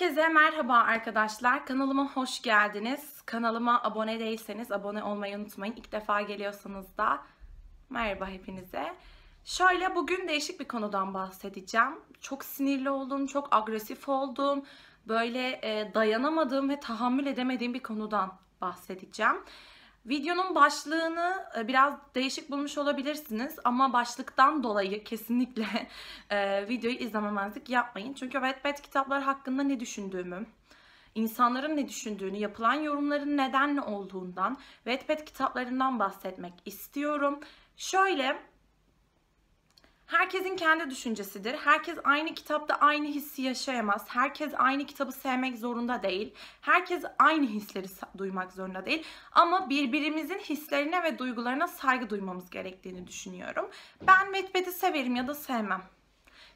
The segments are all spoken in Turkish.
Herkese merhaba arkadaşlar. Kanalıma hoş geldiniz. Kanalıma abone değilseniz abone olmayı unutmayın. İlk defa geliyorsanız da merhaba hepinize. Şöyle bugün değişik bir konudan bahsedeceğim. Çok sinirli oldum, çok agresif oldum. Böyle e, dayanamadığım ve tahammül edemediğim bir konudan bahsedeceğim. Videonun başlığını e, biraz değişik bulmuş olabilirsiniz ama başlıktan dolayı kesinlikle e, videoyu izlememezlik yapmayın. Çünkü wet Wattpad kitaplar hakkında ne düşündüğümü, insanların ne düşündüğünü, yapılan yorumların neden ne olduğundan Wattpad kitaplarından bahsetmek istiyorum. Şöyle Herkesin kendi düşüncesidir. Herkes aynı kitapta aynı hissi yaşayamaz. Herkes aynı kitabı sevmek zorunda değil. Herkes aynı hisleri duymak zorunda değil. Ama birbirimizin hislerine ve duygularına saygı duymamız gerektiğini düşünüyorum. Ben Medved'i severim ya da sevmem.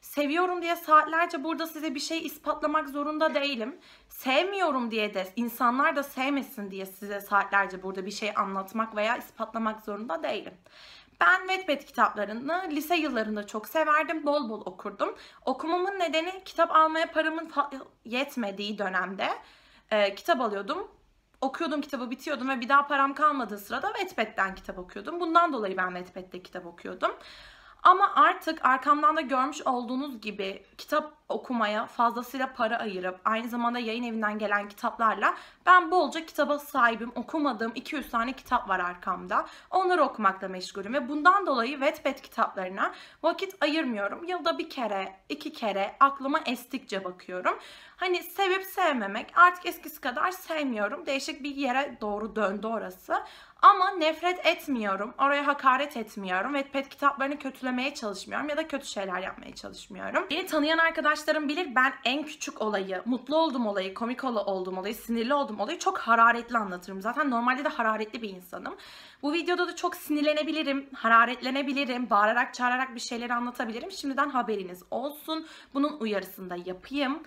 Seviyorum diye saatlerce burada size bir şey ispatlamak zorunda değilim. Sevmiyorum diye de insanlar da sevmesin diye size saatlerce burada bir şey anlatmak veya ispatlamak zorunda değilim. Ben Wattpad kitaplarını lise yıllarında çok severdim. Bol bol okurdum. Okumamın nedeni kitap almaya paramın yetmediği dönemde e, kitap alıyordum. Okuyordum kitabı bitiyordum ve bir daha param kalmadığı sırada Wattpad'den kitap okuyordum. Bundan dolayı ben Wattpad'de kitap okuyordum. Ama artık arkamdan da görmüş olduğunuz gibi kitap okumaya fazlasıyla para ayırıp aynı zamanda yayın evinden gelen kitaplarla ben bolca kitaba sahibim. Okumadığım 200 tane kitap var arkamda. Onları okumakla meşgulüm ve bundan dolayı Wattpad kitaplarına vakit ayırmıyorum. Yılda bir kere, iki kere aklıma estikçe bakıyorum. Hani sevip sevmemek artık eskisi kadar sevmiyorum. Değişik bir yere doğru döndü orası. Ama nefret etmiyorum, oraya hakaret etmiyorum ve pet kitaplarını kötülemeye çalışmıyorum ya da kötü şeyler yapmaya çalışmıyorum. Beni tanıyan arkadaşlarım bilir ben en küçük olayı, mutlu oldum olayı, komik oldum olayı, sinirli oldum olayı çok hararetli anlatırım. Zaten normalde de hararetli bir insanım. Bu videoda da çok sinirlenebilirim, hararetlenebilirim, bağırarak çağırarak bir şeyleri anlatabilirim. Şimdiden haberiniz olsun. Bunun uyarısını da yapayım.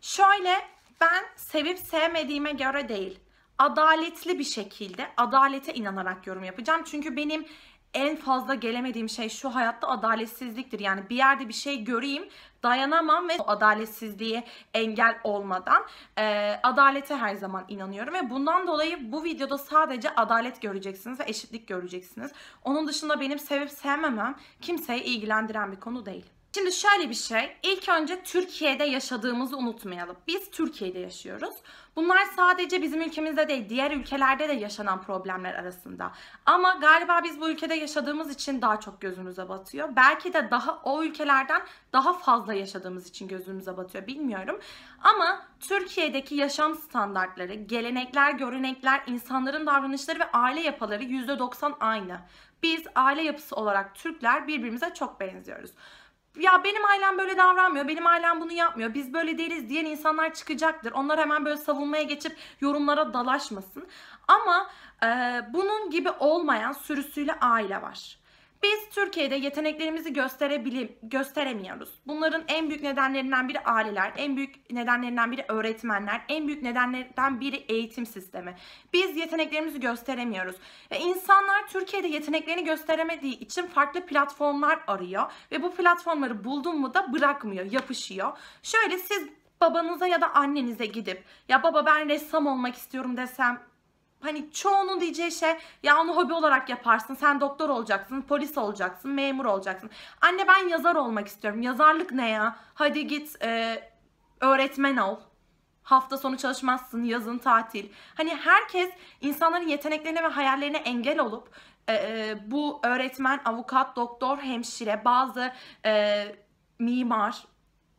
Şöyle ben sevip sevmediğime göre değil, adaletli bir şekilde adalete inanarak yorum yapacağım. Çünkü benim en fazla gelemediğim şey şu hayatta adaletsizliktir. Yani bir yerde bir şey göreyim, dayanamam ve adaletsizliğe engel olmadan e, adalete her zaman inanıyorum. Ve bundan dolayı bu videoda sadece adalet göreceksiniz ve eşitlik göreceksiniz. Onun dışında benim sevip sevmemem kimseyi ilgilendiren bir konu değil. Şimdi şöyle bir şey. İlk önce Türkiye'de yaşadığımızı unutmayalım. Biz Türkiye'de yaşıyoruz. Bunlar sadece bizim ülkemizde değil, diğer ülkelerde de yaşanan problemler arasında. Ama galiba biz bu ülkede yaşadığımız için daha çok gözümüze batıyor. Belki de daha o ülkelerden daha fazla yaşadığımız için gözümüze batıyor bilmiyorum. Ama Türkiye'deki yaşam standartları, gelenekler, görenekler, insanların davranışları ve aile yapıları %90 aynı. Biz aile yapısı olarak Türkler birbirimize çok benziyoruz ya benim ailem böyle davranmıyor, benim ailem bunu yapmıyor, biz böyle değiliz diyen insanlar çıkacaktır. Onlar hemen böyle savunmaya geçip yorumlara dalaşmasın. Ama e, bunun gibi olmayan sürüsüyle aile var. Biz Türkiye'de yeteneklerimizi gösterebilim, gösteremiyoruz. Bunların en büyük nedenlerinden biri aileler, en büyük nedenlerinden biri öğretmenler, en büyük nedenlerinden biri eğitim sistemi. Biz yeteneklerimizi gösteremiyoruz. Ve insanlar Türkiye'de yeteneklerini gösteremediği için farklı platformlar arıyor. Ve bu platformları buldun mu da bırakmıyor, yapışıyor. Şöyle siz babanıza ya da annenize gidip ya baba ben ressam olmak istiyorum desem hani çoğunun diyeceği şey ya onu hobi olarak yaparsın. Sen doktor olacaksın, polis olacaksın, memur olacaksın. Anne ben yazar olmak istiyorum. Yazarlık ne ya? Hadi git e, öğretmen ol. Hafta sonu çalışmazsın, yazın tatil. Hani herkes insanların yeteneklerine ve hayallerine engel olup e, e bu öğretmen, avukat, doktor, hemşire, bazı e, mimar,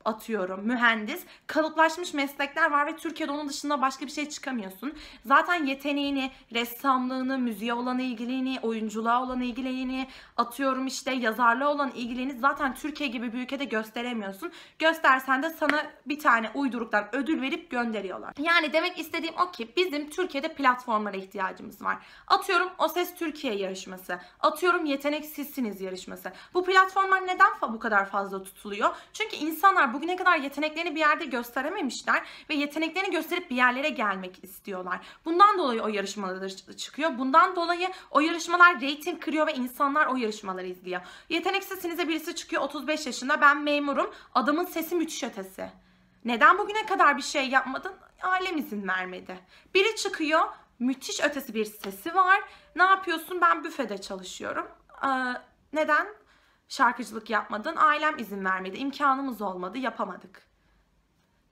atıyorum mühendis. Kalıplaşmış meslekler var ve Türkiye'de onun dışında başka bir şey çıkamıyorsun. Zaten yeteneğini, ressamlığını, müziğe olan ilgiliğini, oyunculuğa olan ilgiliğini, atıyorum işte yazarlığa olan ilgiliğini zaten Türkiye gibi bir ülkede gösteremiyorsun. Göstersen de sana bir tane uyduruktan ödül verip gönderiyorlar. Yani demek istediğim o ki bizim Türkiye'de platformlara ihtiyacımız var. Atıyorum O Ses Türkiye yarışması, atıyorum Yetenek Sizsiniz yarışması. Bu platformlar neden bu kadar fazla tutuluyor? Çünkü insanlar insanlar bugüne kadar yeteneklerini bir yerde gösterememişler ve yeteneklerini gösterip bir yerlere gelmek istiyorlar. Bundan dolayı o yarışmalar çıkıyor. Bundan dolayı o yarışmalar reyting kırıyor ve insanlar o yarışmaları izliyor. Yeteneksizsinize birisi çıkıyor 35 yaşında ben memurum adamın sesi müthiş ötesi. Neden bugüne kadar bir şey yapmadın? Alem izin vermedi. Biri çıkıyor müthiş ötesi bir sesi var. Ne yapıyorsun? Ben büfede çalışıyorum. Ee, neden? şarkıcılık yapmadın, ailem izin vermedi. İmkanımız olmadı, yapamadık.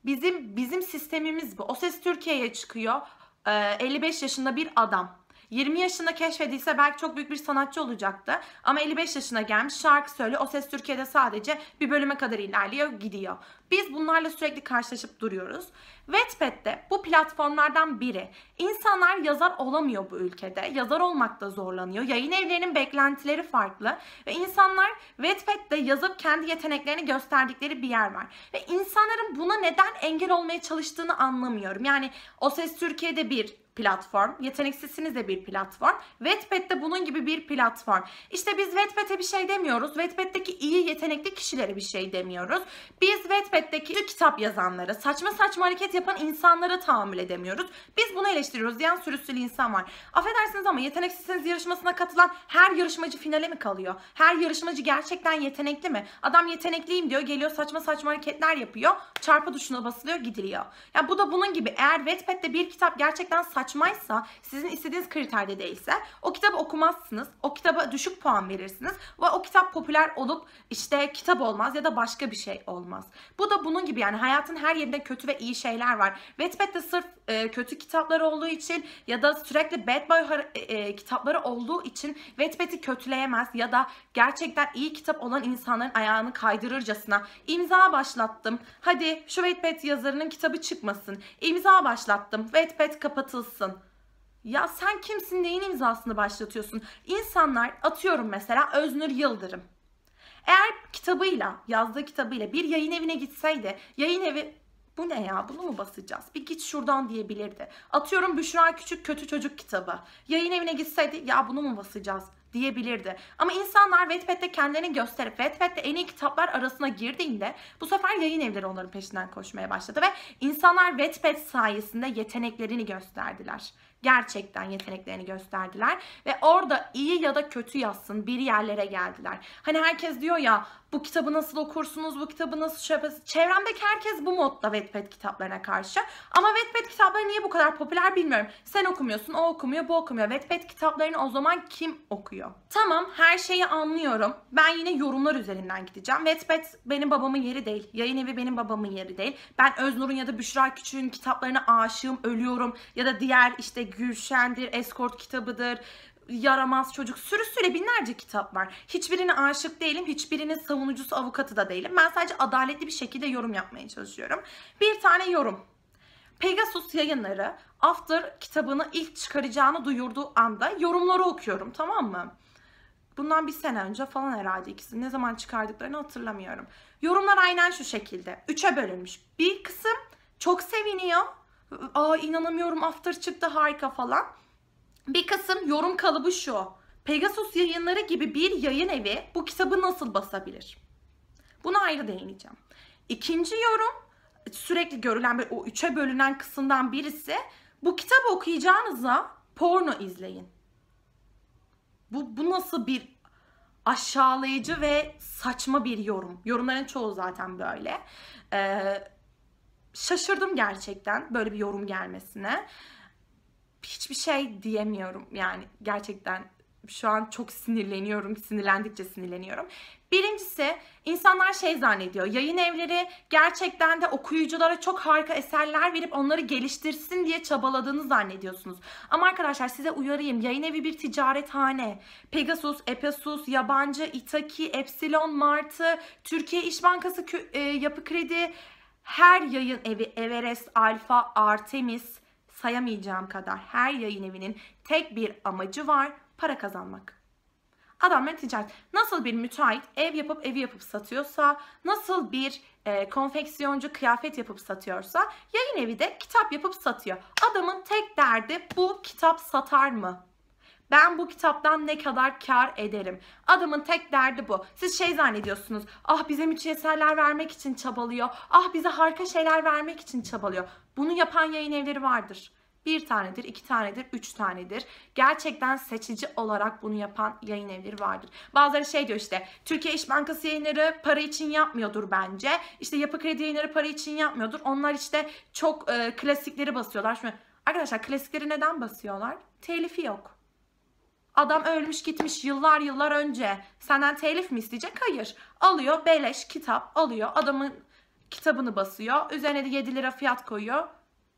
Bizim bizim sistemimiz bu. O ses Türkiye'ye çıkıyor. 55 ee, yaşında bir adam 20 yaşında keşfedilse belki çok büyük bir sanatçı olacaktı. Ama 55 yaşına gelmiş şarkı söyle. O ses Türkiye'de sadece bir bölüme kadar ilerliyor gidiyor. Biz bunlarla sürekli karşılaşıp duruyoruz. Wattpad'de bu platformlardan biri. İnsanlar yazar olamıyor bu ülkede. Yazar olmakta zorlanıyor. Yayın evlerinin beklentileri farklı. Ve insanlar Wattpad'de yazıp kendi yeteneklerini gösterdikleri bir yer var. Ve insanların buna neden engel olmaya çalıştığını anlamıyorum. Yani O Ses Türkiye'de bir, platform. Yeteneksizsiniz de bir platform. Wattpad de bunun gibi bir platform. İşte biz Wattpad'e bir şey demiyoruz. Wattpad'deki iyi yetenekli kişilere bir şey demiyoruz. Biz Wattpad'deki kitap yazanları, saçma saçma hareket yapan insanlara tahammül edemiyoruz. Biz bunu eleştiriyoruz diyen sürüsülü insan var. Affedersiniz ama yeteneksizsiniz yarışmasına katılan her yarışmacı finale mi kalıyor? Her yarışmacı gerçekten yetenekli mi? Adam yetenekliyim diyor geliyor saçma saçma hareketler yapıyor. Çarpı tuşuna basılıyor gidiliyor. Ya yani bu da bunun gibi eğer Wattpad'de bir kitap gerçekten saçma saçmaysa, sizin istediğiniz kriterde değilse o kitabı okumazsınız. O kitaba düşük puan verirsiniz ve o kitap popüler olup işte kitap olmaz ya da başka bir şey olmaz. Bu da bunun gibi yani hayatın her yerinde kötü ve iyi şeyler var. Wattpad'de sırf e, kötü kitaplar olduğu için ya da sürekli bad boy e, e, kitapları olduğu için Wattpad'i kötüleyemez ya da gerçekten iyi kitap olan insanların ayağını kaydırırcasına imza başlattım. Hadi şu Wattpad yazarının kitabı çıkmasın. İmza başlattım. Wattpad kapatılsın imzasın. Ya sen kimsin neyin imzasını başlatıyorsun? İnsanlar atıyorum mesela Öznür Yıldırım. Eğer kitabıyla, yazdığı kitabıyla bir yayın evine gitseydi, yayın evi bu ne ya bunu mu basacağız? Bir git şuradan diyebilirdi. Atıyorum Büşra Küçük Kötü Çocuk kitabı. Yayın evine gitseydi ya bunu mu basacağız? diyebilirdi. Ama insanlar Wattpad'de kendilerini gösterip Wattpad'de en iyi kitaplar arasına girdiğinde bu sefer yayın evleri onların peşinden koşmaya başladı ve insanlar Wattpad sayesinde yeteneklerini gösterdiler. Gerçekten yeteneklerini gösterdiler ve orada iyi ya da kötü yazsın bir yerlere geldiler. Hani herkes diyor ya bu kitabı nasıl okursunuz, bu kitabı nasıl şey yaparsınız. Çevremdeki herkes bu modda Wattpad kitaplarına karşı. Ama Wattpad kitapları niye bu kadar popüler bilmiyorum. Sen okumuyorsun, o okumuyor, bu okumuyor. Wattpad kitaplarını o zaman kim okuyor? Tamam, her şeyi anlıyorum. Ben yine yorumlar üzerinden gideceğim. Wattpad benim babamın yeri değil. Yayın evi benim babamın yeri değil. Ben Öznur'un ya da Büşra Küçük'ün kitaplarına aşığım, ölüyorum. Ya da diğer işte Gülşen'dir, Escort kitabıdır, Yaramaz Çocuk. sürüsüyle binlerce kitap var. Hiçbirine aşık değilim, hiçbirini savunuyorum savunucusu, avukatı da değilim. Ben sadece adaletli bir şekilde yorum yapmaya çalışıyorum. Bir tane yorum. Pegasus yayınları After kitabını ilk çıkaracağını duyurduğu anda yorumları okuyorum tamam mı? Bundan bir sene önce falan herhalde ikisi. Ne zaman çıkardıklarını hatırlamıyorum. Yorumlar aynen şu şekilde. Üçe bölünmüş. Bir kısım çok seviniyor. Aa inanamıyorum after çıktı harika falan. Bir kısım yorum kalıbı şu. Pegasus yayınları gibi bir yayın evi bu kitabı nasıl basabilir? Buna ayrı değineceğim. İkinci yorum sürekli görülen bir o üçe bölünen kısımdan birisi bu kitabı okuyacağınıza porno izleyin. Bu, bu nasıl bir aşağılayıcı ve saçma bir yorum. Yorumların çoğu zaten böyle. Ee, şaşırdım gerçekten böyle bir yorum gelmesine. Hiçbir şey diyemiyorum yani gerçekten şu an çok sinirleniyorum. Sinirlendikçe sinirleniyorum. Birincisi insanlar şey zannediyor. Yayın evleri gerçekten de okuyuculara çok harika eserler verip onları geliştirsin diye çabaladığını zannediyorsunuz. Ama arkadaşlar size uyarayım. Yayın evi bir ticarethane. Pegasus, Epesus, Yabancı, Itaki, Epsilon, Martı, Türkiye İş Bankası e, Yapı Kredi, her yayın evi Everest, Alfa, Artemis sayamayacağım kadar her yayın evinin tek bir amacı var para kazanmak. Adam ve ticaret. Nasıl bir müteahhit ev yapıp evi yapıp satıyorsa, nasıl bir e, konfeksiyoncu kıyafet yapıp satıyorsa, yayın evi de kitap yapıp satıyor. Adamın tek derdi bu kitap satar mı? Ben bu kitaptan ne kadar kar ederim? Adamın tek derdi bu. Siz şey zannediyorsunuz. Ah bize müçeserler vermek için çabalıyor. Ah bize harika şeyler vermek için çabalıyor. Bunu yapan yayın evleri vardır. Bir tanedir, iki tanedir, üç tanedir. Gerçekten seçici olarak bunu yapan yayın evleri vardır. Bazıları şey diyor işte Türkiye İş Bankası yayınları para için yapmıyordur bence. İşte Yapı Kredi yayınları para için yapmıyordur. Onlar işte çok e, klasikleri basıyorlar. Şimdi arkadaşlar klasikleri neden basıyorlar? Telifi yok. Adam ölmüş gitmiş yıllar yıllar önce. Senden telif mi isteyecek? Hayır. Alıyor beleş kitap alıyor. Adamın kitabını basıyor. Üzerine de 7 lira fiyat koyuyor.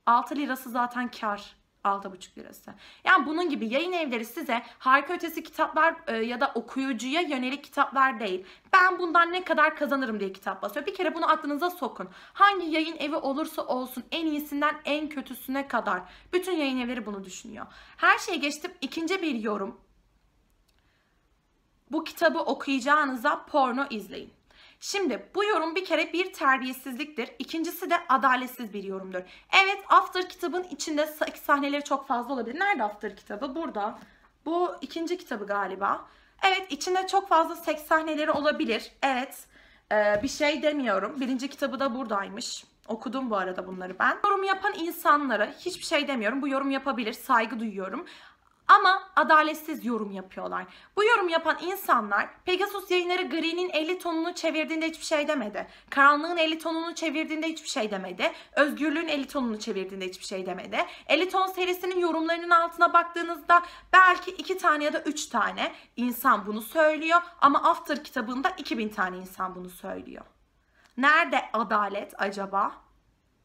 6 lirası zaten kar. 6,5 lirası. Yani bunun gibi yayın evleri size harika ötesi kitaplar e, ya da okuyucuya yönelik kitaplar değil. Ben bundan ne kadar kazanırım diye kitap basıyor. Bir kere bunu aklınıza sokun. Hangi yayın evi olursa olsun en iyisinden en kötüsüne kadar. Bütün yayın evleri bunu düşünüyor. Her şeye geçtim. ikinci bir yorum. Bu kitabı okuyacağınıza porno izleyin. Şimdi bu yorum bir kere bir terbiyesizliktir. İkincisi de adaletsiz bir yorumdur. Evet After kitabın içinde sahneleri çok fazla olabilir. Nerede After kitabı? Burada. Bu ikinci kitabı galiba. Evet içinde çok fazla seks sahneleri olabilir. Evet ee, bir şey demiyorum. Birinci kitabı da buradaymış. Okudum bu arada bunları ben. Yorum yapan insanlara hiçbir şey demiyorum. Bu yorum yapabilir, saygı duyuyorum ama adaletsiz yorum yapıyorlar. Bu yorum yapan insanlar Pegasus yayınları Green'in 50 tonunu çevirdiğinde hiçbir şey demedi. Karanlığın 50 tonunu çevirdiğinde hiçbir şey demedi. Özgürlüğün 50 tonunu çevirdiğinde hiçbir şey demedi. 50 ton serisinin yorumlarının altına baktığınızda belki 2 tane ya da 3 tane insan bunu söylüyor ama After kitabında 2000 tane insan bunu söylüyor. Nerede adalet acaba?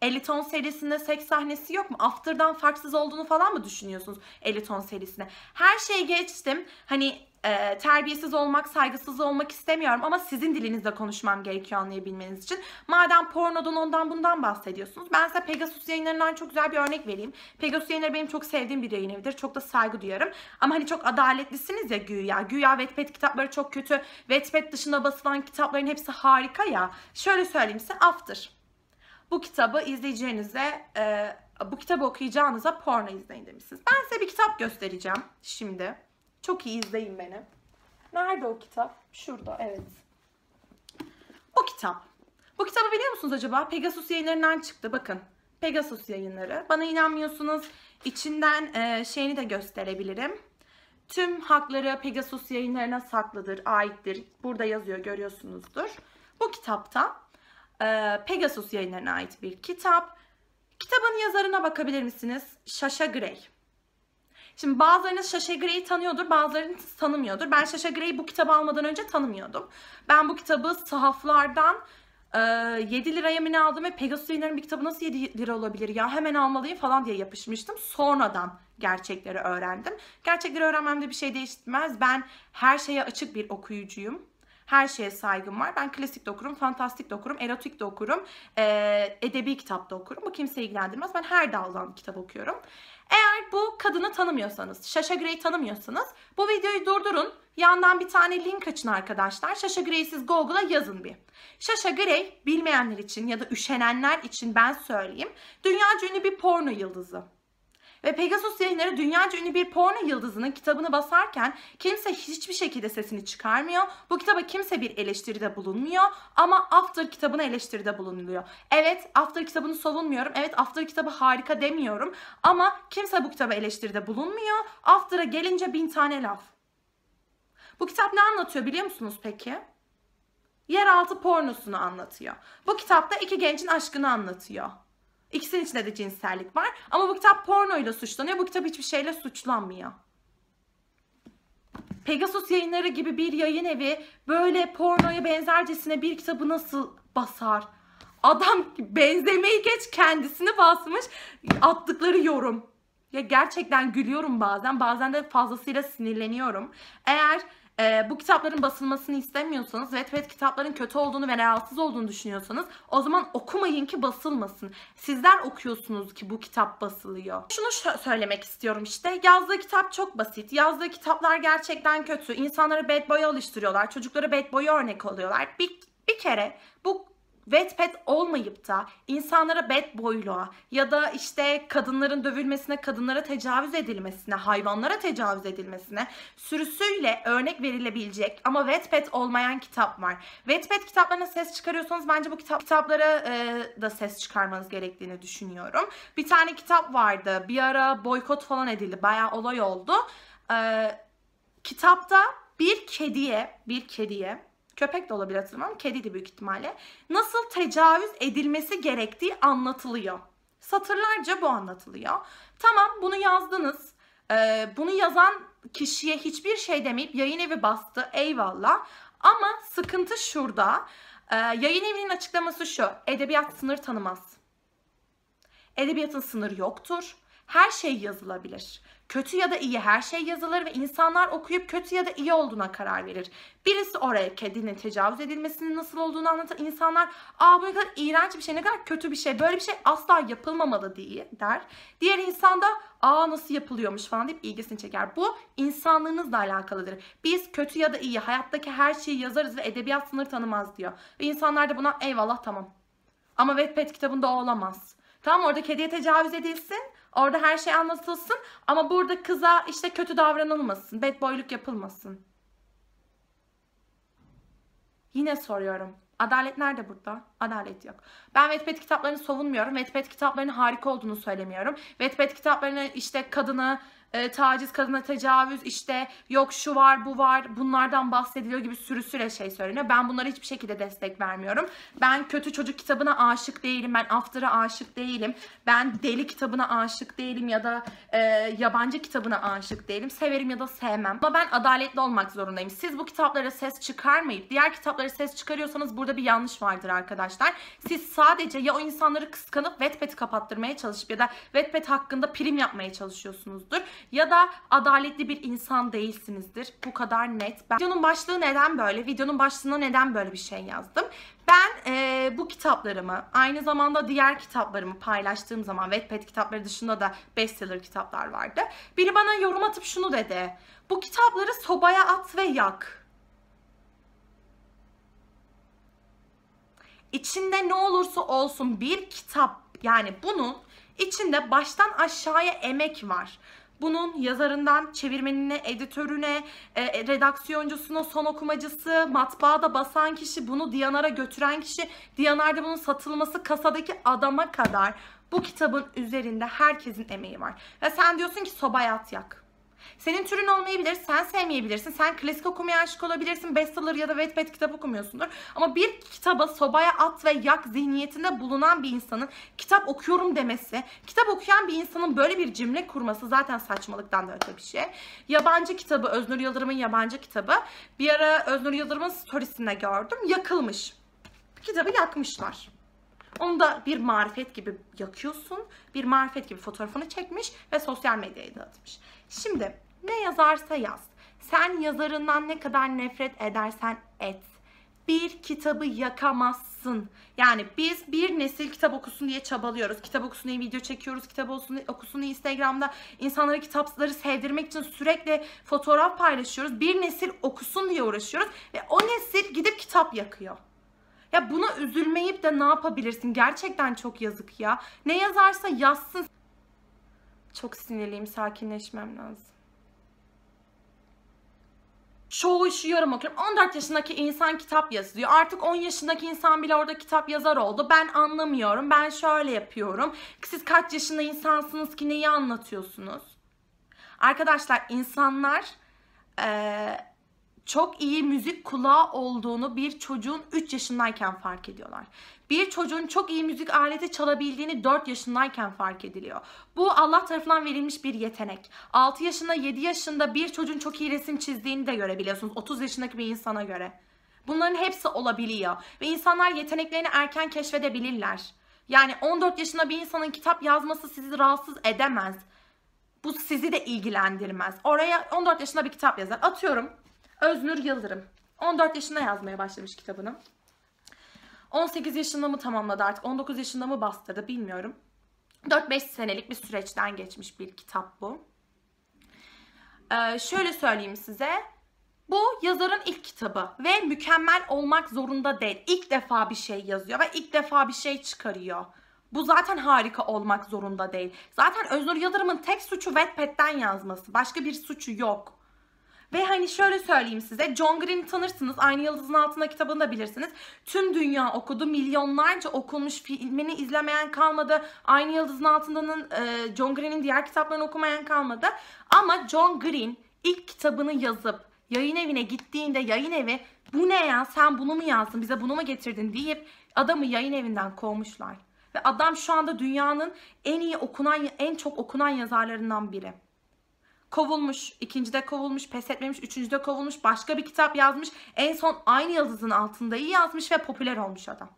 Eliton serisinde seks sahnesi yok mu? After'dan farksız olduğunu falan mı düşünüyorsunuz Eliton serisine? Her şey geçtim. Hani e, terbiyesiz olmak, saygısız olmak istemiyorum ama sizin dilinizle konuşmam gerekiyor anlayabilmeniz için. Madem pornodan ondan bundan bahsediyorsunuz. Ben size Pegasus yayınlarından çok güzel bir örnek vereyim. Pegasus yayınları benim çok sevdiğim bir yayın evidir. Çok da saygı duyarım. Ama hani çok adaletlisiniz ya güya. Güya Wattpad kitapları çok kötü. Wattpad dışında basılan kitapların hepsi harika ya. Şöyle söyleyeyim size after bu kitabı izleyeceğinize, e, bu kitabı okuyacağınıza porno izleyin demişsiniz. Ben size bir kitap göstereceğim şimdi. Çok iyi izleyin beni. Nerede o kitap? Şurada, evet. Bu kitap. Bu kitabı biliyor musunuz acaba? Pegasus yayınlarından çıktı. Bakın. Pegasus yayınları. Bana inanmıyorsunuz. İçinden e, şeyini de gösterebilirim. Tüm hakları Pegasus yayınlarına saklıdır, aittir. Burada yazıyor görüyorsunuzdur. Bu kitapta ee, Pegasus yayınlarına ait bir kitap. Kitabın yazarına bakabilir misiniz? Shasha Gray. Şimdi bazılarınız Shasha Gray'i tanıyordur, bazılarınız tanımıyordur. Ben Shasha Gray'i bu kitabı almadan önce tanımıyordum. Ben bu kitabı sahaflardan 7 e, liraya mı aldım ve Pegasus yayınlarının bir kitabı nasıl 7 lira olabilir ya hemen almalıyım falan diye yapışmıştım. Sonradan gerçekleri öğrendim. Gerçekleri öğrenmemde bir şey değişmez. Ben her şeye açık bir okuyucuyum. Her şeye saygım var. Ben klasik de okurum, fantastik de okurum, erotik de okurum, e, edebi kitap da okurum. Bu kimseyi ilgilendirmez. Ben her daldan kitap okuyorum. Eğer bu kadını tanımıyorsanız, Shasha Gray'i tanımıyorsanız bu videoyu durdurun. Yandan bir tane link açın arkadaşlar. Shasha Gray'i siz Google'a yazın bir. Shasha Gray bilmeyenler için ya da üşenenler için ben söyleyeyim. Dünya ünlü bir porno yıldızı. Ve Pegasus yayınları dünyaca ünlü bir porno yıldızının kitabını basarken kimse hiçbir şekilde sesini çıkarmıyor. Bu kitaba kimse bir eleştiride bulunmuyor ama After kitabına eleştiride bulunuluyor. Evet After kitabını savunmuyorum. Evet After kitabı harika demiyorum ama kimse bu kitaba eleştiride bulunmuyor. After'a gelince bin tane laf. Bu kitap ne anlatıyor biliyor musunuz peki? Yeraltı pornosunu anlatıyor. Bu kitapta iki gencin aşkını anlatıyor. İkisinin içinde de cinsellik var. Ama bu kitap pornoyla suçlanıyor. Bu kitap hiçbir şeyle suçlanmıyor. Pegasus yayınları gibi bir yayın evi böyle pornoya benzercesine bir kitabı nasıl basar? Adam benzemeyi geç kendisini basmış attıkları yorum. Ya gerçekten gülüyorum bazen bazen de fazlasıyla sinirleniyorum. Eğer e, bu kitapların basılmasını istemiyorsanız ve kitapların kötü olduğunu ve rahatsız olduğunu düşünüyorsanız o zaman okumayın ki basılmasın. Sizler okuyorsunuz ki bu kitap basılıyor. Şunu söylemek istiyorum işte yazdığı kitap çok basit. Yazdığı kitaplar gerçekten kötü. İnsanları bad boy'a alıştırıyorlar. Çocuklara bad boy'a örnek alıyorlar. Bir, bir kere bu Wattpad olmayıp da insanlara bad boyluğa ya da işte kadınların dövülmesine, kadınlara tecavüz edilmesine, hayvanlara tecavüz edilmesine sürüsüyle örnek verilebilecek ama Wattpad olmayan kitap var. Wattpad kitaplarına ses çıkarıyorsanız bence bu kitap kitaplara e, da ses çıkarmanız gerektiğini düşünüyorum. Bir tane kitap vardı. Bir ara boykot falan edildi. Bayağı olay oldu. E, kitapta bir kediye, bir kediye köpek de olabilir hatırlamam, kedi de büyük ihtimalle, nasıl tecavüz edilmesi gerektiği anlatılıyor. Satırlarca bu anlatılıyor. Tamam bunu yazdınız. Ee, bunu yazan kişiye hiçbir şey demeyip yayın evi bastı eyvallah. Ama sıkıntı şurada. Ee, yayın evinin açıklaması şu. Edebiyat sınır tanımaz. Edebiyatın sınır yoktur. Her şey yazılabilir. Kötü ya da iyi her şey yazılır ve insanlar okuyup kötü ya da iyi olduğuna karar verir. Birisi oraya kedinin tecavüz edilmesinin nasıl olduğunu anlatır. İnsanlar aa bu ne kadar iğrenç bir şey ne kadar kötü bir şey böyle bir şey asla yapılmamalı diye der. Diğer insan da aa nasıl yapılıyormuş falan deyip ilgisini çeker. Bu insanlığınızla alakalıdır. Biz kötü ya da iyi hayattaki her şeyi yazarız ve edebiyat sınır tanımaz diyor. Ve insanlar da buna eyvallah tamam. Ama Wattpad kitabında o olamaz. Tam orada kediye tecavüz edilsin. Orada her şey anlatılsın. Ama burada kıza işte kötü davranılmasın. Bad boyluk yapılmasın. Yine soruyorum. Adalet nerede burada? Adalet yok. Ben Wattpad kitaplarını savunmuyorum. Wattpad kitaplarının harika olduğunu söylemiyorum. Wattpad kitaplarını işte kadını e, taciz, kadına tecavüz, işte yok şu var, bu var, bunlardan bahsediliyor gibi sürü süre şey söyleniyor. Ben bunlara hiçbir şekilde destek vermiyorum. Ben kötü çocuk kitabına aşık değilim, ben After'a aşık değilim, ben deli kitabına aşık değilim ya da e, yabancı kitabına aşık değilim. Severim ya da sevmem. Ama ben adaletli olmak zorundayım. Siz bu kitaplara ses çıkarmayıp diğer kitaplara ses çıkarıyorsanız burada bir yanlış vardır arkadaşlar. Siz sadece ya o insanları kıskanıp Wattpad'i kapattırmaya çalışıp ya da Wattpad hakkında prim yapmaya çalışıyorsunuzdur ya da adaletli bir insan değilsinizdir. Bu kadar net. Ben, videonun başlığı neden böyle? Videonun başlığına neden böyle bir şey yazdım? Ben e, bu kitaplarımı aynı zamanda diğer kitaplarımı paylaştığım zaman Wattpad kitapları dışında da bestseller kitaplar vardı. Biri bana yorum atıp şunu dedi. Bu kitapları sobaya at ve yak. İçinde ne olursa olsun bir kitap yani bunun içinde baştan aşağıya emek var. Bunun yazarından çevirmenine, editörüne, e, e redaksiyoncusuna, son okumacısı, matbaada basan kişi, bunu Diyanar'a götüren kişi, Diyanar'da bunun satılması kasadaki adama kadar bu kitabın üzerinde herkesin emeği var. Ve sen diyorsun ki sobaya at yak. Senin türün olmayabilir, sen sevmeyebilirsin, sen klasik okumaya aşık olabilirsin, bestseller ya da wattpad kitap okumuyorsundur. Ama bir kitaba sobaya at ve yak zihniyetinde bulunan bir insanın kitap okuyorum demesi, kitap okuyan bir insanın böyle bir cümle kurması zaten saçmalıktan da öte bir şey. Yabancı kitabı, Öznur Yıldırım'ın yabancı kitabı bir ara Öznur Yıldırım'ın storiesinde gördüm, yakılmış. Kitabı yakmışlar. Onu da bir marifet gibi yakıyorsun. Bir marifet gibi fotoğrafını çekmiş ve sosyal medyaya dağıtmış. Şimdi ne yazarsa yaz. Sen yazarından ne kadar nefret edersen et bir kitabı yakamazsın. Yani biz bir nesil kitap okusun diye çabalıyoruz. Kitap okusun diye video çekiyoruz. Kitap olsun, okusun diye Instagram'da insanlara kitapları sevdirmek için sürekli fotoğraf paylaşıyoruz. Bir nesil okusun diye uğraşıyoruz. Ve o nesil gidip kitap yakıyor. Ya buna üzülmeyip de ne yapabilirsin? Gerçekten çok yazık ya. Ne yazarsa yazsın. Çok sinirliyim. Sakinleşmem lazım. işi Çoğuşuyorum okuyorum. 14 yaşındaki insan kitap yazıyor. Artık 10 yaşındaki insan bile orada kitap yazar oldu. Ben anlamıyorum. Ben şöyle yapıyorum. Siz kaç yaşında insansınız ki neyi anlatıyorsunuz? Arkadaşlar insanlar... Ee, çok iyi müzik kulağı olduğunu bir çocuğun 3 yaşındayken fark ediyorlar. Bir çocuğun çok iyi müzik aleti çalabildiğini 4 yaşındayken fark ediliyor. Bu Allah tarafından verilmiş bir yetenek. 6 yaşında 7 yaşında bir çocuğun çok iyi resim çizdiğini de görebiliyorsunuz 30 yaşındaki bir insana göre. Bunların hepsi olabiliyor ve insanlar yeteneklerini erken keşfedebilirler. Yani 14 yaşında bir insanın kitap yazması sizi rahatsız edemez. Bu sizi de ilgilendirmez. Oraya 14 yaşında bir kitap yazar. Atıyorum Öznur Yıldırım. 14 yaşında yazmaya başlamış kitabını. 18 yaşında mı tamamladı artık 19 yaşında mı bastırdı bilmiyorum. 4-5 senelik bir süreçten geçmiş bir kitap bu. Ee, şöyle söyleyeyim size. Bu yazarın ilk kitabı ve mükemmel olmak zorunda değil. İlk defa bir şey yazıyor ve ilk defa bir şey çıkarıyor. Bu zaten harika olmak zorunda değil. Zaten Öznur Yıldırım'ın tek suçu Wattpad'den yazması. Başka bir suçu yok. Ve hani şöyle söyleyeyim size John Green'i tanırsınız. Aynı Yıldız'ın Altında kitabını da bilirsiniz. Tüm dünya okudu. Milyonlarca okunmuş filmini izlemeyen kalmadı. Aynı Yıldız'ın Altında'nın e, John Green'in diğer kitaplarını okumayan kalmadı. Ama John Green ilk kitabını yazıp yayın evine gittiğinde yayın evi bu ne ya sen bunu mu yazdın bize bunu mu getirdin deyip adamı yayın evinden kovmuşlar. Ve adam şu anda dünyanın en iyi okunan en çok okunan yazarlarından biri kovulmuş, ikincide kovulmuş, pes etmemiş, üçüncüde kovulmuş, başka bir kitap yazmış. En son aynı yıldızın altında iyi yazmış ve popüler olmuş adam.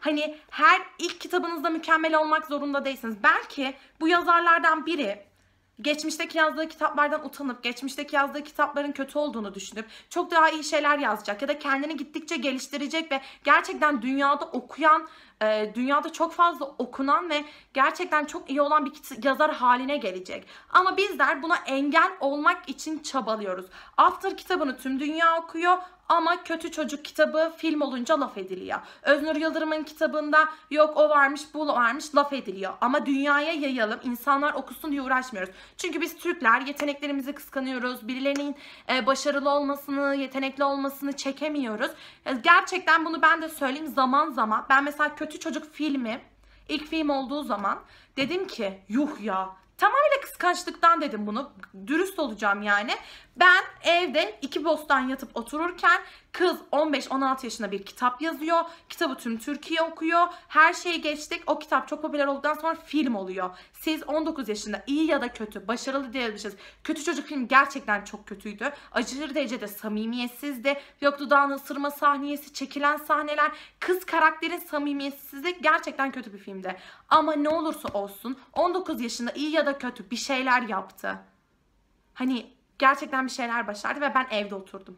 Hani her ilk kitabınızda mükemmel olmak zorunda değilsiniz. Belki bu yazarlardan biri geçmişteki yazdığı kitaplardan utanıp, geçmişteki yazdığı kitapların kötü olduğunu düşünüp çok daha iyi şeyler yazacak ya da kendini gittikçe geliştirecek ve gerçekten dünyada okuyan e, dünyada çok fazla okunan ve gerçekten çok iyi olan bir yazar haline gelecek. Ama bizler buna engel olmak için çabalıyoruz. After kitabını tüm dünya okuyor ama kötü çocuk kitabı film olunca laf ediliyor. Öznur Yıldırım'ın kitabında yok o varmış bu varmış laf ediliyor. Ama dünyaya yayalım insanlar okusun diye uğraşmıyoruz. Çünkü biz Türkler yeteneklerimizi kıskanıyoruz. Birilerinin e, başarılı olmasını, yetenekli olmasını çekemiyoruz. E, gerçekten bunu ben de söyleyeyim zaman zaman. Ben mesela kötü Kötü Çocuk filmi ilk film olduğu zaman dedim ki yuh ya Tamamıyla kıskançlıktan dedim bunu. Dürüst olacağım yani. Ben evde iki bostan yatıp otururken Kız 15-16 yaşında bir kitap yazıyor. Kitabı tüm Türkiye okuyor. Her şeyi geçtik. O kitap çok popüler olduktan sonra film oluyor. Siz 19 yaşında iyi ya da kötü, başarılı diyebilirsiniz. Kötü çocuk film gerçekten çok kötüydü. Acılı derecede samimiyetsizdi. Yok dudağını ısırma sahnesi, çekilen sahneler. Kız karakterin samimiyetsizlik gerçekten kötü bir filmdi. Ama ne olursa olsun 19 yaşında iyi ya da kötü bir şeyler yaptı. Hani gerçekten bir şeyler başardı ve ben evde oturdum.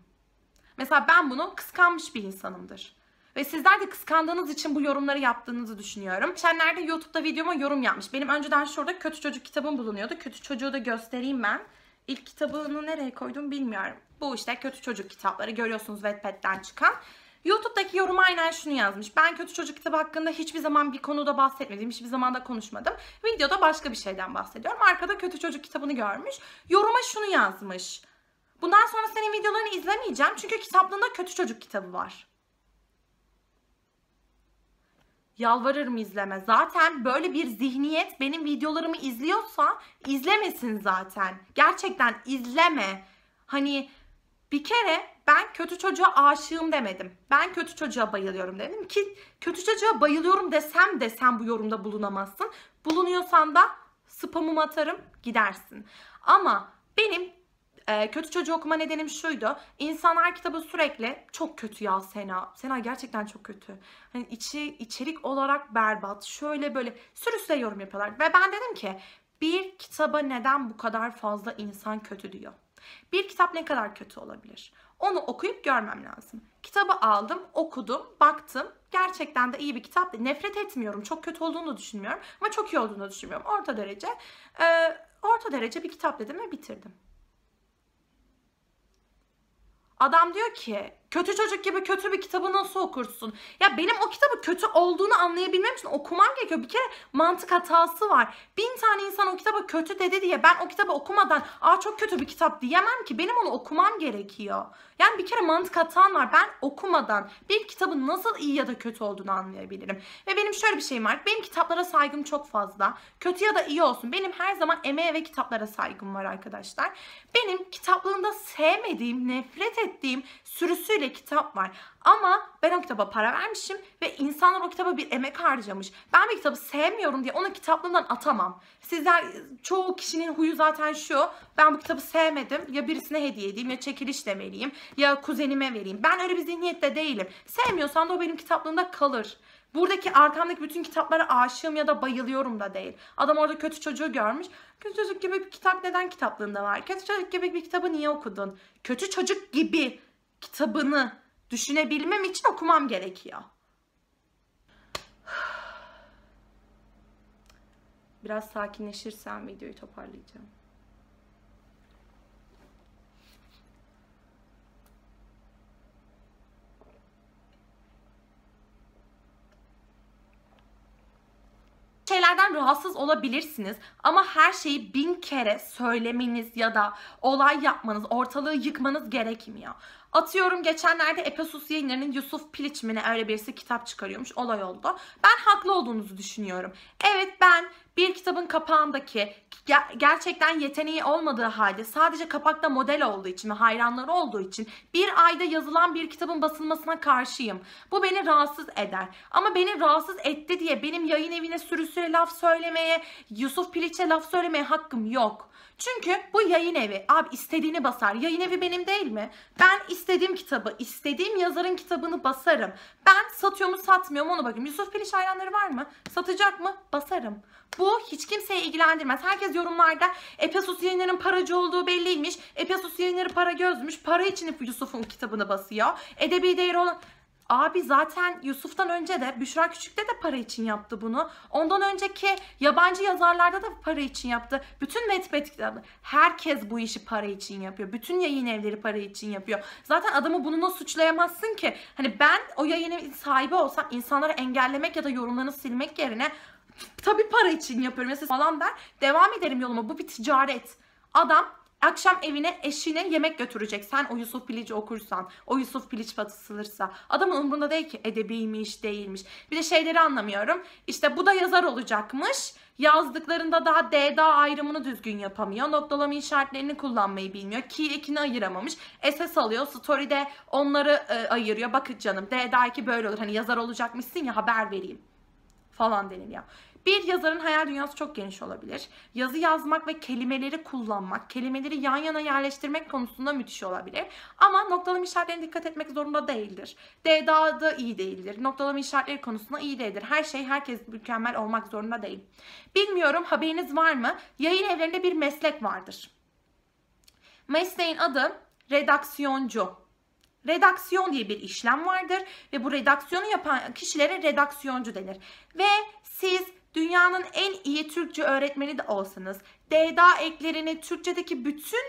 Mesela ben bunu kıskanmış bir insanımdır. Ve sizler de kıskandığınız için bu yorumları yaptığınızı düşünüyorum. Geçenlerde YouTube'da videoma yorum yapmış. Benim önceden şurada Kötü Çocuk kitabım bulunuyordu. Kötü Çocuğu da göstereyim ben. İlk kitabını nereye koydum bilmiyorum. Bu işte Kötü Çocuk kitapları görüyorsunuz Wattpad'den çıkan. YouTube'daki yorum aynen şunu yazmış. Ben kötü çocuk kitabı hakkında hiçbir zaman bir konuda bahsetmedim. Hiçbir zaman da konuşmadım. Videoda başka bir şeyden bahsediyorum. Arkada kötü çocuk kitabını görmüş. Yoruma şunu yazmış. Bundan sonra senin videolarını izlemeyeceğim çünkü kitaplığında kötü çocuk kitabı var. Yalvarırım izleme. Zaten böyle bir zihniyet benim videolarımı izliyorsa izlemesin zaten. Gerçekten izleme. Hani bir kere ben kötü çocuğa aşığım demedim. Ben kötü çocuğa bayılıyorum dedim ki kötü çocuğa bayılıyorum desem de sen bu yorumda bulunamazsın. Bulunuyorsan da spamımı atarım gidersin. Ama benim e, kötü çocuğu okuma nedenim şuydu. İnsanlar kitabı sürekli çok kötü ya Sena. Sena gerçekten çok kötü. Hani içi içerik olarak berbat. Şöyle böyle sürüsle yorum yapıyorlar. Ve ben dedim ki bir kitaba neden bu kadar fazla insan kötü diyor? Bir kitap ne kadar kötü olabilir? Onu okuyup görmem lazım. Kitabı aldım, okudum, baktım. Gerçekten de iyi bir kitap. Nefret etmiyorum. Çok kötü olduğunu düşünmüyorum. Ama çok iyi olduğunu düşünmüyorum. Orta derece, e, orta derece bir kitap dedim ve bitirdim. Adam diyor ki Kötü çocuk gibi kötü bir kitabı nasıl okursun? Ya benim o kitabı kötü olduğunu anlayabilmem için okumam gerekiyor. Bir kere mantık hatası var. Bin tane insan o kitabı kötü dedi diye ben o kitabı okumadan aa çok kötü bir kitap diyemem ki. Benim onu okumam gerekiyor. Yani bir kere mantık hatan var. Ben okumadan bir kitabın nasıl iyi ya da kötü olduğunu anlayabilirim. Ve benim şöyle bir şeyim var. Benim kitaplara saygım çok fazla. Kötü ya da iyi olsun. Benim her zaman emeğe ve kitaplara saygım var arkadaşlar. Benim kitaplarında sevmediğim, nefret ettiğim sürüsü sürü kitap var. Ama ben o kitaba para vermişim ve insanlar o kitaba bir emek harcamış. Ben bir kitabı sevmiyorum diye onu kitaplığından atamam. Sizler çoğu kişinin huyu zaten şu. Ben bu kitabı sevmedim. Ya birisine hediye edeyim ya çekiliş demeliyim ya kuzenime vereyim. Ben öyle bir zihniyette değilim. Sevmiyorsan da o benim kitaplığımda kalır. Buradaki arkamdaki bütün kitaplara aşığım ya da bayılıyorum da değil. Adam orada kötü çocuğu görmüş. Kötü çocuk gibi bir kitap neden kitaplığında var? Kötü çocuk gibi bir kitabı niye okudun? Kötü çocuk gibi kitabını düşünebilmem için okumam gerekiyor. Biraz sakinleşirsem videoyu toparlayacağım. şeylerden rahatsız olabilirsiniz ama her şeyi bin kere söylemeniz ya da olay yapmanız, ortalığı yıkmanız gerekmiyor. Atıyorum geçenlerde Epesus yayınlarının Yusuf Piliç mi ne öyle birisi kitap çıkarıyormuş. Olay oldu. Ben haklı olduğunuzu düşünüyorum. Evet ben bir kitabın kapağındaki gerçekten yeteneği olmadığı halde sadece kapakta model olduğu için ve hayranları olduğu için bir ayda yazılan bir kitabın basılmasına karşıyım. Bu beni rahatsız eder. Ama beni rahatsız etti diye benim yayın evine sürüsüyle laf söylemeye, Yusuf Piliç'e laf söylemeye hakkım yok. Çünkü bu yayın evi abi istediğini basar. Yayın evi benim değil mi? Ben istediğim kitabı, istediğim yazarın kitabını basarım. Ben satıyor mu satmıyor mu onu bakayım. Yusuf Peliş hayranları var mı? Satacak mı? Basarım. Bu hiç kimseyi ilgilendirmez. Herkes yorumlarda Epesus yayınların paracı olduğu belliymiş. Epesus yayınları para gözmüş. Para için Yusuf'un kitabını basıyor. Edebi değeri olan... Abi zaten Yusuf'tan önce de Büşra Küçük'te de para için yaptı bunu. Ondan önceki yabancı yazarlarda da para için yaptı. Bütün Wattpad kitabı. Herkes bu işi para için yapıyor. Bütün yayın evleri para için yapıyor. Zaten adamı bununla suçlayamazsın ki. Hani ben o yayın sahibi olsam insanları engellemek ya da yorumlarını silmek yerine tabii para için yapıyorum. Mesela falan der. Devam ederim yoluma. Bu bir ticaret. Adam Akşam evine eşine yemek götürecek. Sen o Yusuf Piliç'i okursan, o Yusuf Piliç patısılırsa. Adamın umrunda değil ki edebiymiş, değilmiş. Bir de şeyleri anlamıyorum. İşte bu da yazar olacakmış. Yazdıklarında daha d d ayrımını düzgün yapamıyor. Noktalama işaretlerini kullanmayı bilmiyor. Ki ekini ayıramamış. SS alıyor. Story'de onları e, ayırıyor. Bakın canım d d 2 böyle olur. Hani yazar olacakmışsın ya haber vereyim falan deniliyor. Bir yazarın hayal dünyası çok geniş olabilir. Yazı yazmak ve kelimeleri kullanmak, kelimeleri yan yana yerleştirmek konusunda müthiş olabilir. Ama noktalama işaretlerine dikkat etmek zorunda değildir. D daha da iyi değildir. Noktalama işaretleri konusunda iyi değildir. Her şey herkes mükemmel olmak zorunda değil. Bilmiyorum haberiniz var mı? Yayın evlerinde bir meslek vardır. Mesleğin adı redaksiyoncu redaksiyon diye bir işlem vardır ve bu redaksiyonu yapan kişilere redaksiyoncu denir. Ve siz Dünyanın en iyi Türkçe öğretmeni de olsanız, DDA eklerini Türkçedeki bütün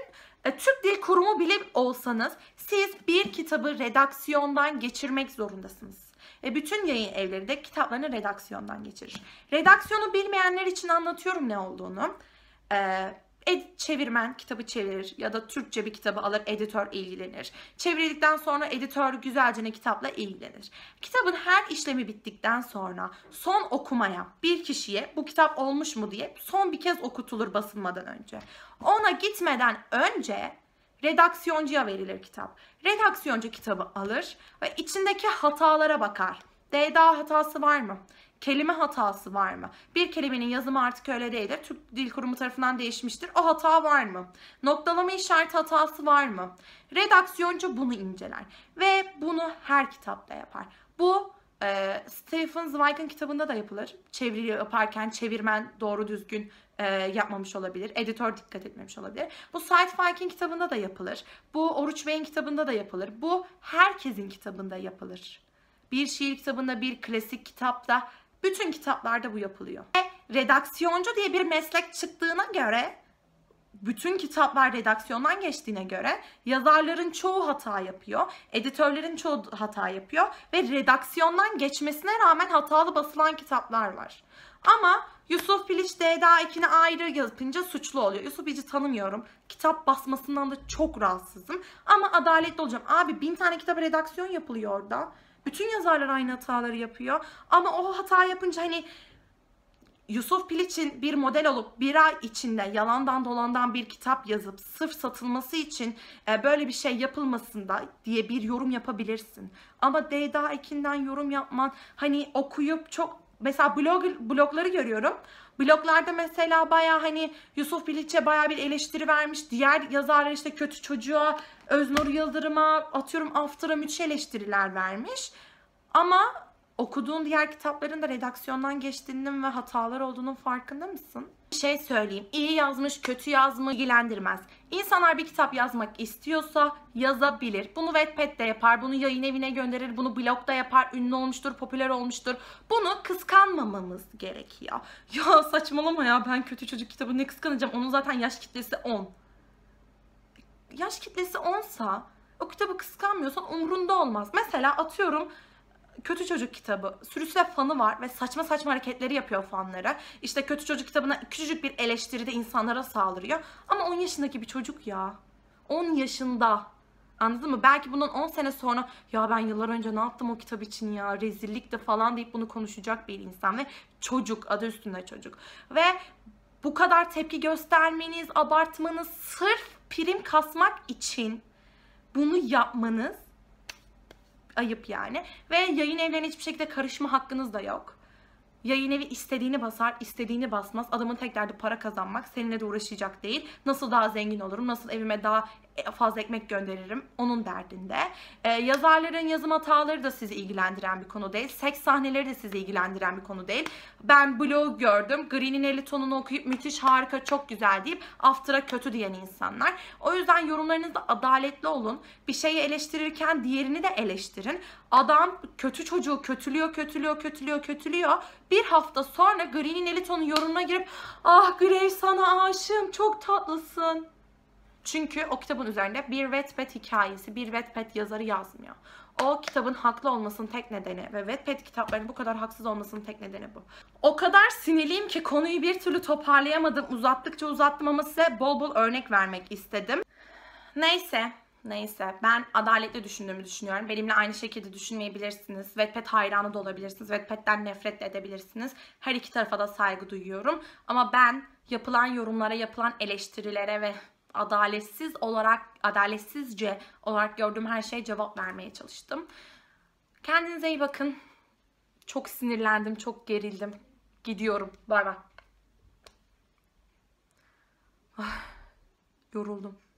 e, Türk Dil Kurumu bile olsanız siz bir kitabı redaksiyondan geçirmek zorundasınız. E, bütün yayın evleri de kitaplarını redaksiyondan geçirir. Redaksiyonu bilmeyenler için anlatıyorum ne olduğunu. Eee ed- çevirmen kitabı çevirir ya da Türkçe bir kitabı alır editör ilgilenir. Çevirdikten sonra editör güzelce ne kitapla ilgilenir. Kitabın her işlemi bittikten sonra son okumaya bir kişiye bu kitap olmuş mu diye son bir kez okutulur basılmadan önce. Ona gitmeden önce redaksiyoncuya verilir kitap. Redaksiyoncu kitabı alır ve içindeki hatalara bakar. DDA hatası var mı? kelime hatası var mı? Bir kelimenin yazımı artık öyle değildir. Türk Dil Kurumu tarafından değişmiştir. O hata var mı? Noktalama işareti hatası var mı? Redaksiyoncu bunu inceler ve bunu her kitapta yapar. Bu e, Stephen Zweig'in kitabında da yapılır. Çeviri yaparken çevirmen doğru düzgün e, yapmamış olabilir. Editör dikkat etmemiş olabilir. Bu Site Viking kitabında da yapılır. Bu Oruç Bey'in kitabında da yapılır. Bu herkesin kitabında yapılır. Bir şiir kitabında, bir klasik kitapta bütün kitaplarda bu yapılıyor. Ve redaksiyoncu diye bir meslek çıktığına göre bütün kitaplar redaksiyondan geçtiğine göre yazarların çoğu hata yapıyor. Editörlerin çoğu hata yapıyor ve redaksiyondan geçmesine rağmen hatalı basılan kitaplar var. Ama Yusuf Piliç DDA 2'ni ayrı yapınca suçlu oluyor. Yusuf Piliç'i tanımıyorum. Kitap basmasından da çok rahatsızım. Ama adaletli olacağım. Abi bin tane kitap redaksiyon yapılıyor orada. Bütün yazarlar aynı hataları yapıyor. Ama o hata yapınca hani Yusuf Piliç'in bir model olup bir ay içinde yalandan dolandan bir kitap yazıp sırf satılması için e, böyle bir şey yapılmasında diye bir yorum yapabilirsin. Ama Deyda Ekin'den yorum yapman hani okuyup çok mesela blog, blogları görüyorum Bloglarda mesela baya hani Yusuf Biliç'e baya bir eleştiri vermiş. Diğer yazarlar işte Kötü Çocuğa, Öznur Yıldırım'a, atıyorum After'a müthiş eleştiriler vermiş. Ama okuduğun diğer kitapların da redaksiyondan geçtiğinin ve hatalar olduğunun farkında mısın? Şey söyleyeyim, iyi yazmış, kötü yazmış ilgilendirmez. İnsanlar bir kitap yazmak istiyorsa yazabilir. Bunu Wattpad'de yapar, bunu yayın evine gönderir, bunu blogda yapar, ünlü olmuştur, popüler olmuştur. Bunu kıskanmamamız gerekiyor. Ya saçmalama ya ben kötü çocuk kitabı ne kıskanacağım? Onun zaten yaş kitlesi 10. Yaş kitlesi 10'sa o kitabı kıskanmıyorsan umrunda olmaz. Mesela atıyorum Kötü Çocuk kitabı sürüsüyle fanı var ve saçma saçma hareketleri yapıyor fanlara. İşte Kötü Çocuk kitabına küçücük bir eleştiride insanlara saldırıyor. Ama 10 yaşındaki bir çocuk ya. 10 yaşında. Anladın mı? Belki bundan 10 sene sonra ya ben yıllar önce ne yaptım o kitap için ya rezillik de falan deyip bunu konuşacak bir insan ve çocuk adı üstünde çocuk. Ve bu kadar tepki göstermeniz, abartmanız sırf prim kasmak için bunu yapmanız ayıp yani. Ve yayın evlerine hiçbir şekilde karışma hakkınız da yok. Yayın evi istediğini basar, istediğini basmaz. Adamın tek derdi para kazanmak. Seninle de uğraşacak değil. Nasıl daha zengin olurum, nasıl evime daha e, fazla ekmek gönderirim onun derdinde. E, yazarların yazım hataları da sizi ilgilendiren bir konu değil. Seks sahneleri de sizi ilgilendiren bir konu değil. Ben blog gördüm. Green'in 50 tonunu okuyup müthiş harika çok güzel deyip after'a kötü diyen insanlar. O yüzden yorumlarınızda adaletli olun. Bir şeyi eleştirirken diğerini de eleştirin. Adam kötü çocuğu kötülüyor, kötülüyor, kötülüyor, kötülüyor. Bir hafta sonra Green'in Eliton'un yorumuna girip ah Grey sana aşığım çok tatlısın çünkü o kitabın üzerinde bir Wattpad hikayesi, bir Wattpad yazarı yazmıyor. O kitabın haklı olmasının tek nedeni ve Wattpad kitaplarının bu kadar haksız olmasının tek nedeni bu. O kadar sinirliyim ki konuyu bir türlü toparlayamadım. Uzattıkça uzattım ama size bol bol örnek vermek istedim. Neyse, Neyse ben adaletle düşündüğümü düşünüyorum. Benimle aynı şekilde düşünmeyebilirsiniz. Wattpad hayranı da olabilirsiniz. Wattpad'den nefret de edebilirsiniz. Her iki tarafa da saygı duyuyorum. Ama ben yapılan yorumlara, yapılan eleştirilere ve adaletsiz olarak adaletsizce olarak gördüğüm her şeye cevap vermeye çalıştım. Kendinize iyi bakın. Çok sinirlendim, çok gerildim. Gidiyorum. Bay bay. Ah, yoruldum.